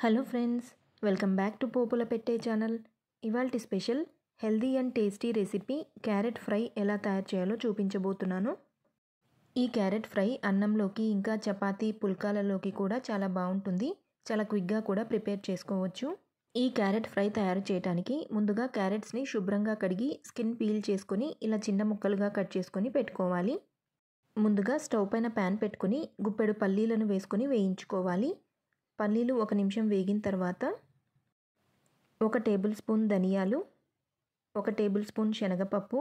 hello friends welcome back to Popula Pette channel ఇవాల్టి special healthy and tasty recipe carrot fry ఎలా తయారు చేయాలో చూపించబోతున్నాను ఈ క్యారెట్ ఫ్రై అన్నంలోకి ఇంకా చపాతీ పుల్కాలలోకి కూడా చాలా బాగుంటుంది చాలా క్విక్గా కూడా ప్రిపేర్ చేసుకోవచ్చు ఈ క్యారెట్ ఫ్రై తయారు చేయడానికి ముందుగా క్యారెట్స్ని శుభ్రంగా కడిగి స్కిన్ పీల్ చేసుకొని ఇలా చిన్న ముక్కలుగా కట్ చేసుకొని పెట్టుకోవాలి ముందుగా స్టవ్ పైన ప్యాన్ పెట్టుకుని గుప్పెడు పల్లీలను వేసుకొని వేయించుకోవాలి పల్లీలు ఒక నిమిషం వేగిన తర్వాత ఒక టేబుల్ స్పూన్ ధనియాలు ఒక టేబుల్ స్పూన్ శనగపప్పు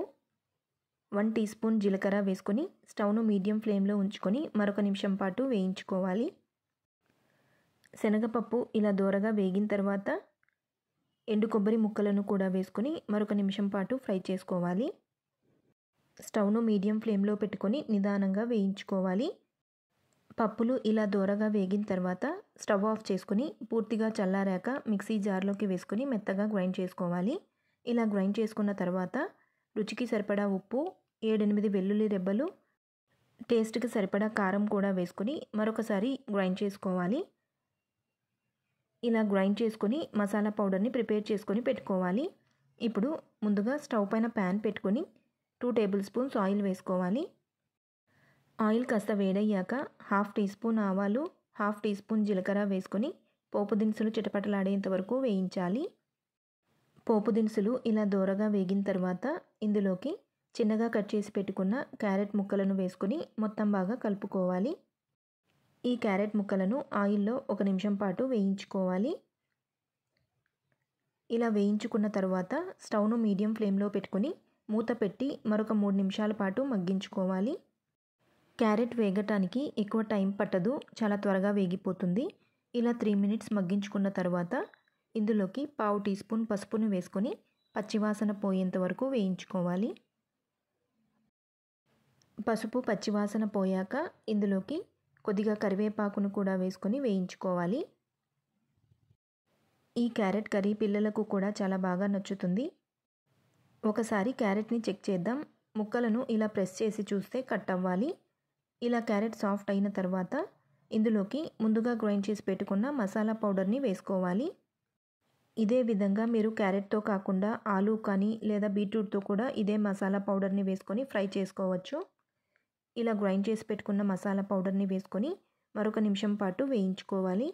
వన్ టీ స్పూన్ జీలకర్ర వేసుకొని స్టవ్ను మీడియం ఫ్లేమ్లో ఉంచుకొని మరొక నిమిషం పాటు వేయించుకోవాలి శనగపప్పు ఇలా దూరగా వేగిన తర్వాత ఎండు కొబ్బరి ముక్కలను కూడా వేసుకొని మరొక నిమిషం పాటు ఫ్రై చేసుకోవాలి స్టవ్ను మీడియం ఫ్లేమ్లో పెట్టుకొని నిదానంగా వేయించుకోవాలి పప్పులు ఇలా దూరగా వేగిన తర్వాత స్టవ్ ఆఫ్ చేసుకుని పూర్తిగా చల్లారాక మిక్సీ జార్లోకి వేసుకుని మెత్తగా గ్రైండ్ చేసుకోవాలి ఇలా గ్రైండ్ చేసుకున్న తర్వాత రుచికి సరిపడా ఉప్పు ఏడెనిమిది వెల్లుల్లి రెబ్బలు టేస్ట్కి సరిపడా కారం కూడా వేసుకుని మరొకసారి గ్రైండ్ చేసుకోవాలి ఇలా గ్రైండ్ చేసుకొని మసాలా పౌడర్ని ప్రిపేర్ చేసుకొని పెట్టుకోవాలి ఇప్పుడు ముందుగా స్టవ్ పైన ప్యాన్ పెట్టుకొని టూ టేబుల్ స్పూన్స్ ఆయిల్ వేసుకోవాలి ఆయిల్ కాస్త వేడయ్యాక హాఫ్ టీ స్పూన్ ఆవాలు హాఫ్ టీ స్పూన్ జీలకర్ర వేసుకొని పోపు దినుసులు చిటపటలాడేంత వరకు వేయించాలి పోపు దినుసులు ఇలా దూరగా వేగిన తర్వాత ఇందులోకి చిన్నగా కట్ చేసి పెట్టుకున్న క్యారెట్ ముక్కలను వేసుకుని మొత్తం బాగా కలుపుకోవాలి ఈ క్యారెట్ ముక్కలను ఆయిల్లో ఒక నిమిషం పాటు వేయించుకోవాలి ఇలా వేయించుకున్న తర్వాత స్టవ్ను మీడియం ఫ్లేమ్లో పెట్టుకుని మూత పెట్టి మరొక మూడు నిమిషాల పాటు మగ్గించుకోవాలి క్యారెట్ వేగటానికి ఎక్కువ టైం పట్టదు చాలా త్వరగా వేగిపోతుంది ఇలా త్రీ మినిట్స్ మగ్గించుకున్న తర్వాత ఇందులోకి పావు టీ స్పూన్ పసుపును వేసుకొని పచ్చివాసన పోయేంత వరకు వేయించుకోవాలి పసుపు పచ్చివాసన పోయాక ఇందులోకి కొద్దిగా కరివేపాకును కూడా వేసుకొని వేయించుకోవాలి ఈ క్యారెట్ కర్రీ పిల్లలకు కూడా చాలా బాగా నచ్చుతుంది ఒకసారి క్యారెట్ని చెక్ చేద్దాం ముక్కలను ఇలా ప్రెస్ చేసి చూస్తే కట్ అవ్వాలి ఇలా క్యారెట్ సాఫ్ట్ అయిన తర్వాత ఇందులోకి ముందుగా గ్రైండ్ చేసి పెట్టుకున్న మసాలా పౌడర్ని వేసుకోవాలి ఇదే విధంగా మీరు క్యారెట్తో కాకుండా ఆలు కానీ లేదా బీట్రూట్తో కూడా ఇదే మసాలా పౌడర్ని వేసుకొని ఫ్రై చేసుకోవచ్చు ఇలా గ్రైండ్ చేసి పెట్టుకున్న మసాలా పౌడర్ని వేసుకొని మరొక నిమిషం పాటు వేయించుకోవాలి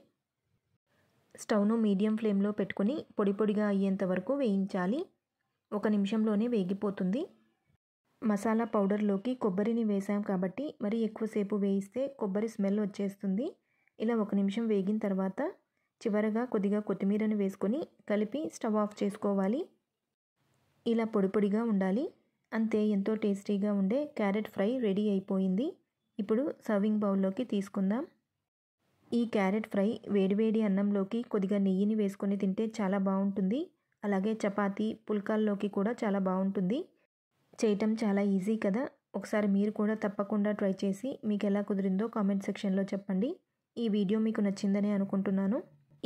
స్టవ్ను మీడియం ఫ్లేమ్లో పెట్టుకుని పొడి పొడిగా అయ్యేంత వరకు వేయించాలి ఒక నిమిషంలోనే వేగిపోతుంది మసాలా పౌడర్లోకి కొబ్బరిని వేసాం కాబట్టి మరి ఎక్కువసేపు వేయిస్తే కొబ్బరి స్మెల్ వచ్చేస్తుంది ఇలా ఒక నిమిషం వేగిన తర్వాత చివరగా కొద్దిగా కొత్తిమీరను వేసుకొని కలిపి స్టవ్ ఆఫ్ చేసుకోవాలి ఇలా పొడి ఉండాలి అంతే ఎంతో టేస్టీగా ఉండే క్యారెట్ ఫ్రై రెడీ అయిపోయింది ఇప్పుడు సర్వింగ్ బౌల్లోకి తీసుకుందాం ఈ క్యారెట్ ఫ్రై వేడివేడి అన్నంలోకి కొద్దిగా నెయ్యిని వేసుకొని తింటే చాలా బాగుంటుంది అలాగే చపాతీ పుల్కాల్లోకి కూడా చాలా బాగుంటుంది చేయటం చాలా ఈజీ కదా ఒకసారి మీరు కూడా తప్పకుండా ట్రై చేసి మీకు ఎలా కుదిరిందో కామెంట్ సెక్షన్లో చెప్పండి ఈ వీడియో మీకు నచ్చిందని అనుకుంటున్నాను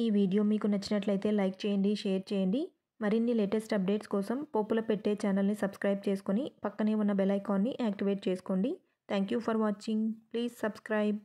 ఈ వీడియో మీకు నచ్చినట్లయితే లైక్ చేయండి షేర్ చేయండి మరిన్ని లేటెస్ట్ అప్డేట్స్ కోసం పోపుల పెట్టే ఛానల్ని సబ్స్క్రైబ్ చేసుకొని పక్కనే ఉన్న బెల్ ఐకాన్ని యాక్టివేట్ చేసుకోండి thank you for watching please subscribe